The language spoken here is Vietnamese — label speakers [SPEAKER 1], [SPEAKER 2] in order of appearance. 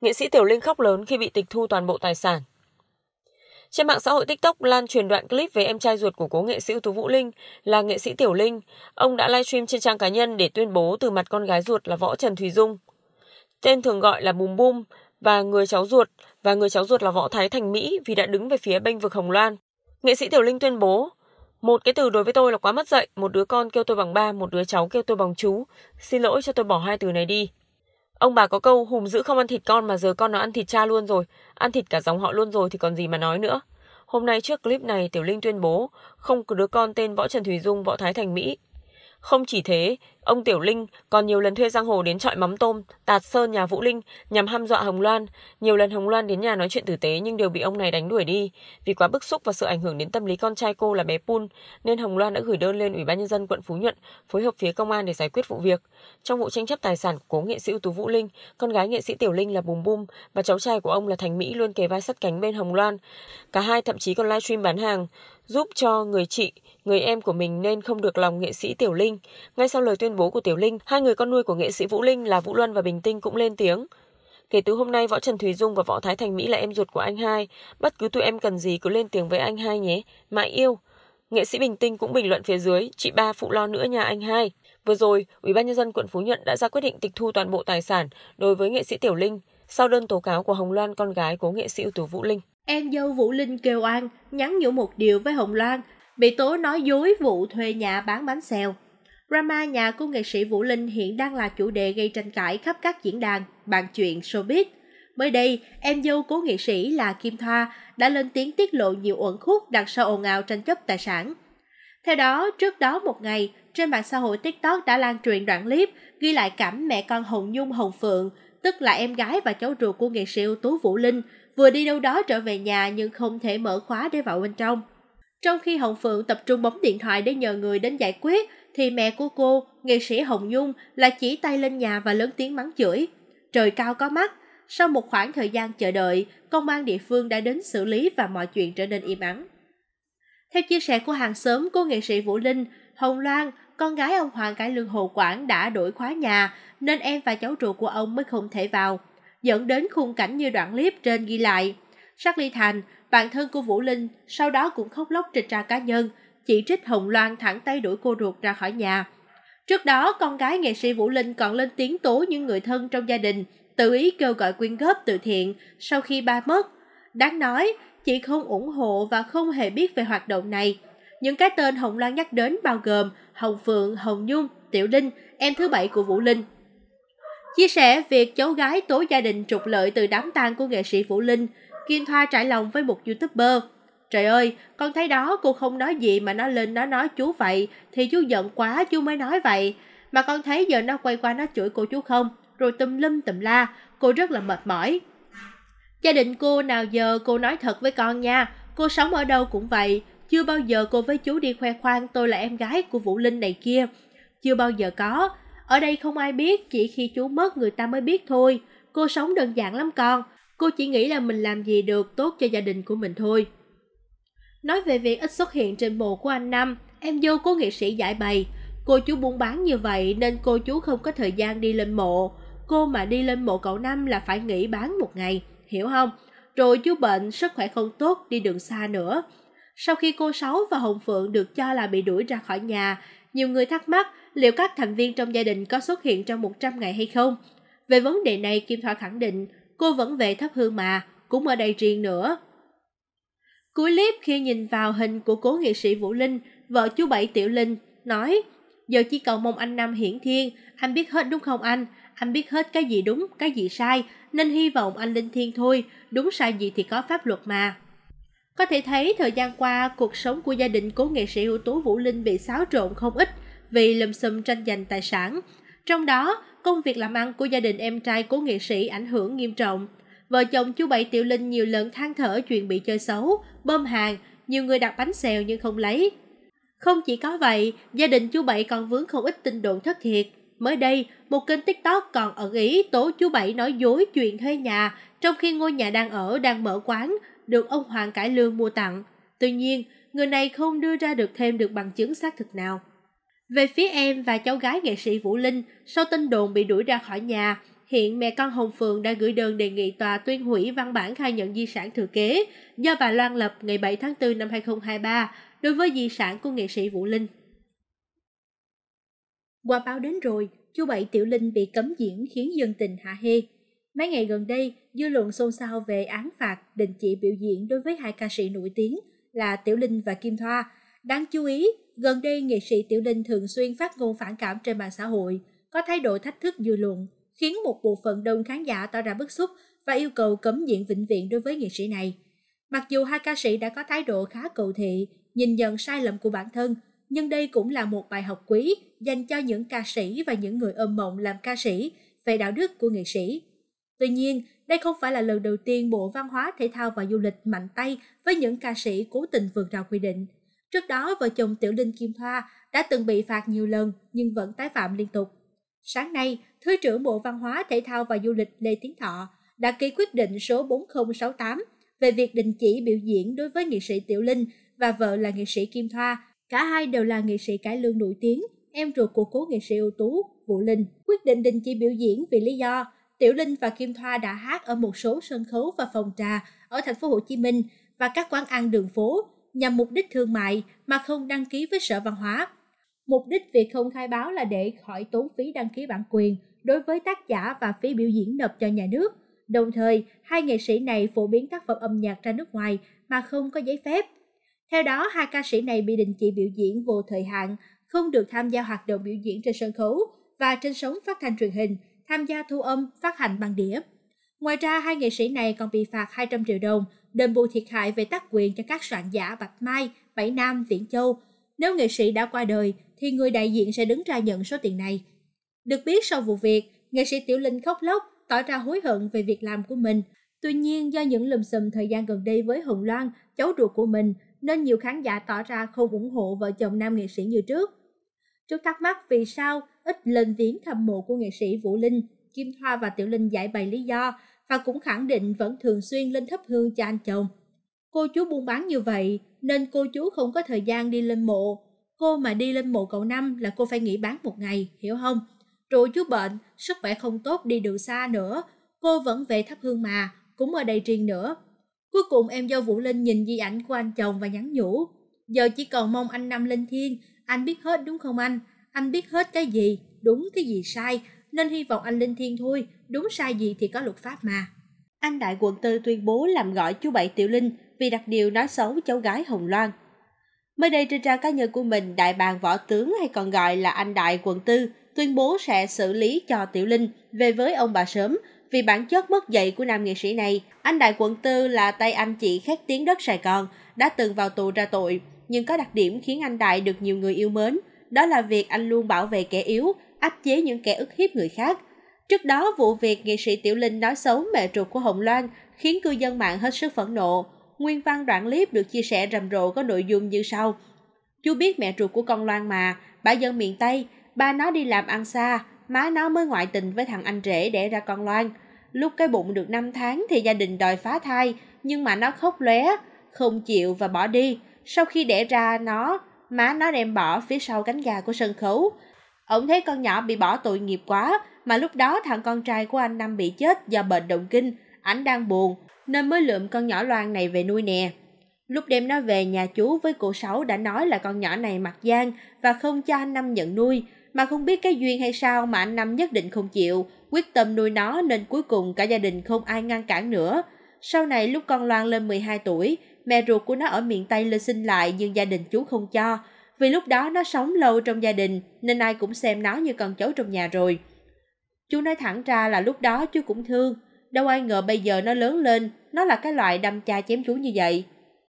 [SPEAKER 1] Nghệ sĩ Tiểu Linh khóc lớn khi bị tịch thu toàn bộ tài sản. Trên mạng xã hội TikTok lan truyền đoạn clip về em trai ruột của cố nghệ sĩ ưu tú Vũ Linh là nghệ sĩ Tiểu Linh. Ông đã livestream trên trang cá nhân để tuyên bố từ mặt con gái ruột là Võ Trần Thùy Dung. Tên thường gọi là Bùm Bùm và người cháu ruột và người cháu ruột là Võ Thái Thành Mỹ vì đã đứng về phía bênh vực Hồng Loan. Nghệ sĩ Tiểu Linh tuyên bố một cái từ đối với tôi là quá mất dạy, một đứa con kêu tôi bằng ba, một đứa cháu kêu tôi bằng chú. Xin lỗi cho tôi bỏ hai từ này đi. Ông bà có câu hùm giữ không ăn thịt con mà giờ con nó ăn thịt cha luôn rồi, ăn thịt cả dòng họ luôn rồi thì còn gì mà nói nữa. Hôm nay trước clip này Tiểu Linh tuyên bố không có đứa con tên Võ Trần Thùy Dung, Võ Thái Thành Mỹ. Không chỉ thế, Ông Tiểu Linh còn nhiều lần thuê Giang Hồ đến trọi mắm tôm, tạt sơn nhà Vũ Linh nhằm ham dọa Hồng Loan. Nhiều lần Hồng Loan đến nhà nói chuyện tử tế nhưng đều bị ông này đánh đuổi đi. Vì quá bức xúc và sự ảnh hưởng đến tâm lý con trai cô là bé Pun, nên Hồng Loan đã gửi đơn lên Ủy ban Nhân dân quận Phú Nhuận phối hợp phía công an để giải quyết vụ việc. Trong vụ tranh chấp tài sản của cố nghệ sĩ ưu tú Vũ Linh, con gái nghệ sĩ Tiểu Linh là Bùm Bùm và cháu trai của ông là Thành Mỹ luôn kề vai sát cánh bên Hồng Loan. Cả hai thậm chí còn livestream bán hàng giúp cho người chị, người em của mình nên không được lòng nghệ sĩ Tiểu Linh. Ngay sau lời tuyên tuyên bố của Tiểu Linh, hai người con nuôi của nghệ sĩ Vũ Linh là Vũ Luân và Bình Tinh cũng lên tiếng. Kể từ hôm nay, Võ Trần Thùy Dung và Võ Thái Thành Mỹ là em ruột của anh hai. Bất cứ tụi em cần gì cứ lên tiếng với anh hai nhé. Mãi yêu. Nghệ sĩ Bình Tinh cũng bình luận phía dưới, chị ba phụ lo nữa nhà anh hai. Vừa rồi, Ủy ban nhân dân quận Phú Nhuận đã ra quyết định tịch thu toàn bộ tài sản đối với nghệ sĩ Tiểu Linh sau đơn tố cáo của Hồng Loan con gái của nghệ sĩ ưu tú Vũ Linh.
[SPEAKER 2] Em dâu Vũ Linh kêu an, nhắn nhủ một điều với Hồng Loan, bị tố nói dối vụ thuê nhà bán bánh xèo rama nhà của nghệ sĩ Vũ Linh hiện đang là chủ đề gây tranh cãi khắp các diễn đàn, bàn chuyện showbiz. Mới đây, em dâu của nghệ sĩ là Kim Thoa đã lên tiếng tiết lộ nhiều uẩn khúc đằng sau ồn ào tranh chấp tài sản. Theo đó, trước đó một ngày, trên mạng xã hội TikTok đã lan truyền đoạn clip ghi lại cảnh mẹ con Hồng Nhung Hồng Phượng, tức là em gái và cháu ruột của nghệ sĩ ưu tú Vũ Linh, vừa đi đâu đó trở về nhà nhưng không thể mở khóa để vào bên trong. Trong khi Hồng Phượng tập trung bấm điện thoại để nhờ người đến giải quyết, thì mẹ của cô, nghệ sĩ Hồng Nhung lại chỉ tay lên nhà và lớn tiếng mắng chửi. Trời cao có mắt, sau một khoảng thời gian chờ đợi, công an địa phương đã đến xử lý và mọi chuyện trở nên im ắng. Theo chia sẻ của hàng xóm của nghệ sĩ Vũ Linh, Hồng Loan, con gái ông Hoàng Cải Lương Hồ Quảng đã đổi khóa nhà, nên em và cháu ruột của ông mới không thể vào, dẫn đến khung cảnh như đoạn clip trên ghi lại. Sắc Ly Thành, bạn thân của Vũ Linh, sau đó cũng khóc lóc trịch ra cá nhân, chỉ trích Hồng Loan thẳng tay đuổi cô ruột ra khỏi nhà. Trước đó, con gái nghệ sĩ Vũ Linh còn lên tiếng tố những người thân trong gia đình, tự ý kêu gọi quyên góp từ thiện sau khi ba mất. Đáng nói, chị không ủng hộ và không hề biết về hoạt động này. Những cái tên Hồng Loan nhắc đến bao gồm Hồng Phượng, Hồng Nhung, Tiểu Linh, em thứ bảy của Vũ Linh. Chia sẻ việc cháu gái tố gia đình trục lợi từ đám tang của nghệ sĩ Vũ Linh, Kim Thoa trải lòng với một youtuber. Trời ơi, con thấy đó cô không nói gì mà nó lên nó nói chú vậy, thì chú giận quá chú mới nói vậy. Mà con thấy giờ nó quay qua nó chửi cô chú không, rồi tùm lum tùm la, cô rất là mệt mỏi. Gia đình cô nào giờ cô nói thật với con nha, cô sống ở đâu cũng vậy, chưa bao giờ cô với chú đi khoe khoang tôi là em gái của Vũ Linh này kia. Chưa bao giờ có, ở đây không ai biết, chỉ khi chú mất người ta mới biết thôi. Cô sống đơn giản lắm con, cô chỉ nghĩ là mình làm gì được tốt cho gia đình của mình thôi. Nói về việc ít xuất hiện trên mộ của anh Năm, em dâu của nghệ sĩ giải bày. Cô chú buôn bán như vậy nên cô chú không có thời gian đi lên mộ. Cô mà đi lên mộ cậu Năm là phải nghỉ bán một ngày, hiểu không? Rồi chú bệnh, sức khỏe không tốt, đi đường xa nữa. Sau khi cô Sáu và Hồng Phượng được cho là bị đuổi ra khỏi nhà, nhiều người thắc mắc liệu các thành viên trong gia đình có xuất hiện trong 100 ngày hay không. Về vấn đề này, Kim Thoa khẳng định cô vẫn về thấp hương mà, cũng ở đây riêng nữa. Cuối clip khi nhìn vào hình của cố nghệ sĩ Vũ Linh, vợ chú Bảy Tiểu Linh, nói Giờ chỉ cầu mong anh Nam hiển thiên, anh biết hết đúng không anh? Anh biết hết cái gì đúng, cái gì sai, nên hy vọng anh Linh Thiên thôi, đúng sai gì thì có pháp luật mà. Có thể thấy thời gian qua, cuộc sống của gia đình cố nghệ sĩ ưu tú Vũ Linh bị xáo trộn không ít vì lùm xùm tranh giành tài sản. Trong đó, công việc làm ăn của gia đình em trai cố nghệ sĩ ảnh hưởng nghiêm trọng – Vợ chồng chú Bảy Tiểu Linh nhiều lần than thở chuyện bị chơi xấu, bơm hàng, nhiều người đặt bánh xèo nhưng không lấy. Không chỉ có vậy, gia đình chú Bảy còn vướng không ít tin đồn thất thiệt. Mới đây, một kênh TikTok còn ẩn ý tố chú Bảy nói dối chuyện thuê nhà, trong khi ngôi nhà đang ở đang mở quán, được ông Hoàng Cải Lương mua tặng. Tuy nhiên, người này không đưa ra được thêm được bằng chứng xác thực nào. Về phía em và cháu gái nghệ sĩ Vũ Linh, sau tin đồn bị đuổi ra khỏi nhà, hiện mẹ con Hồng Phượng đã gửi đơn đề nghị tòa tuyên hủy văn bản khai nhận di sản thừa kế do bà Loan lập ngày 7 tháng 4 năm 2023 đối với di sản của nghệ sĩ Vũ Linh. Qua báo đến rồi, chú Bảy Tiểu Linh bị cấm diễn khiến dân tình hạ hê. Mấy ngày gần đây, dư luận xôn xao về án phạt đình chỉ biểu diễn đối với hai ca sĩ nổi tiếng là Tiểu Linh và Kim Thoa. Đáng chú ý, gần đây nghệ sĩ Tiểu Linh thường xuyên phát ngôn phản cảm trên mạng xã hội, có thái độ thách thức dư luận, khiến một bộ phận đông khán giả tỏ ra bức xúc và yêu cầu cấm diễn vĩnh viễn đối với nghệ sĩ này. Mặc dù hai ca sĩ đã có thái độ khá cầu thị, nhìn nhận sai lầm của bản thân, nhưng đây cũng là một bài học quý dành cho những ca sĩ và những người ôm mộng làm ca sĩ về đạo đức của nghệ sĩ. Tuy nhiên, đây không phải là lần đầu tiên Bộ Văn hóa, Thể thao và Du lịch mạnh tay với những ca sĩ cố tình vượt rào quy định. Trước đó, vợ chồng Tiểu Linh Kim Thoa đã từng bị phạt nhiều lần nhưng vẫn tái phạm liên tục. Sáng nay, Thứ trưởng Bộ Văn hóa, Thể thao và Du lịch Lê Tiến Thọ đã ký quyết định số 4068 về việc đình chỉ biểu diễn đối với nghệ sĩ Tiểu Linh và vợ là nghệ sĩ Kim Thoa. Cả hai đều là nghệ sĩ cải lương nổi tiếng, em ruột của cố nghệ sĩ ưu tú Vũ Linh. Quyết định đình chỉ biểu diễn vì lý do Tiểu Linh và Kim Thoa đã hát ở một số sân khấu và phòng trà ở thành phố Hồ Chí Minh và các quán ăn đường phố nhằm mục đích thương mại mà không đăng ký với Sở Văn hóa. Mục đích việc không khai báo là để khỏi tốn phí đăng ký bản quyền đối với tác giả và phí biểu diễn nộp cho nhà nước. Đồng thời, hai nghệ sĩ này phổ biến tác phẩm âm nhạc ra nước ngoài mà không có giấy phép. Theo đó, hai ca sĩ này bị đình chỉ biểu diễn vô thời hạn, không được tham gia hoạt động biểu diễn trên sân khấu và trên sóng phát thanh truyền hình, tham gia thu âm, phát hành bằng đĩa. Ngoài ra, hai nghệ sĩ này còn bị phạt 200 triệu đồng đền bù thiệt hại về tác quyền cho các soạn giả Bạch Mai, Bảy Nam, Viễn Châu. Nếu nghệ sĩ đã qua đời, thì người đại diện sẽ đứng ra nhận số tiền này. Được biết sau vụ việc, nghệ sĩ Tiểu Linh khóc lóc, tỏ ra hối hận về việc làm của mình. Tuy nhiên do những lùm xùm thời gian gần đây với Hồng Loan, cháu ruột của mình, nên nhiều khán giả tỏ ra không ủng hộ vợ chồng nam nghệ sĩ như trước. Trước thắc mắc vì sao ít lên tiếng thăm mộ của nghệ sĩ Vũ Linh, Kim Thoa và Tiểu Linh giải bày lý do và cũng khẳng định vẫn thường xuyên lên thắp hương cho anh chồng. Cô chú buôn bán như vậy nên cô chú không có thời gian đi lên mộ, cô mà đi lên mộ cậu năm là cô phải nghỉ bán một ngày, hiểu không? Rồi chú bệnh, sức khỏe không tốt đi đường xa nữa, cô vẫn về thắp hương mà, cũng ở đây riêng nữa. Cuối cùng em do Vũ Linh nhìn di ảnh của anh chồng và nhắn nhủ. Giờ chỉ còn mong anh Năm lên thiên, anh biết hết đúng không anh? Anh biết hết cái gì, đúng cái gì sai, nên hy vọng anh lên thiên thôi, đúng sai gì thì có luật pháp mà. Anh Đại Quận Tư tuyên bố làm gọi chú Bảy Tiểu Linh vì đặt điều nói xấu cháu gái Hồng Loan. Mới đây trên trang cá nhân của mình, đại bàng võ tướng hay còn gọi là anh đại quận tư tuyên bố sẽ xử lý cho Tiểu Linh về với ông bà sớm vì bản chất mất dạy của nam nghệ sĩ này. Anh đại quận tư là tay anh chị khét tiếng đất Sài Gòn, đã từng vào tù ra tội, nhưng có đặc điểm khiến anh đại được nhiều người yêu mến. Đó là việc anh luôn bảo vệ kẻ yếu, áp chế những kẻ ức hiếp người khác. Trước đó, vụ việc nghệ sĩ Tiểu Linh nói xấu mẹ ruột của Hồng Loan khiến cư dân mạng hết sức phẫn nộ nguyên văn đoạn clip được chia sẻ rầm rộ có nội dung như sau. Chú biết mẹ ruột của con Loan mà, bà dân miền Tây, ba nó đi làm ăn xa, má nó mới ngoại tình với thằng anh rể để ra con Loan. Lúc cái bụng được 5 tháng thì gia đình đòi phá thai, nhưng mà nó khóc lóe, không chịu và bỏ đi. Sau khi đẻ ra nó, má nó đem bỏ phía sau cánh gà của sân khấu. Ông thấy con nhỏ bị bỏ tội nghiệp quá, mà lúc đó thằng con trai của anh Năm bị chết do bệnh động kinh, ảnh đang buồn, nên mới lượm con nhỏ loan này về nuôi nè. Lúc đem nó về nhà chú với cụ Sáu đã nói là con nhỏ này mặt gian và không cho anh Năm nhận nuôi, mà không biết cái duyên hay sao mà anh Năm nhất định không chịu, quyết tâm nuôi nó nên cuối cùng cả gia đình không ai ngăn cản nữa. Sau này lúc con Loan lên 12 tuổi, mẹ ruột của nó ở miền Tây lên xin lại nhưng gia đình chú không cho, vì lúc đó nó sống lâu trong gia đình nên ai cũng xem nó như con cháu trong nhà rồi. Chú nói thẳng ra là lúc đó chú cũng thương, đâu ai ngờ bây giờ nó lớn lên, nó là cái loại đâm cha chém chú như vậy.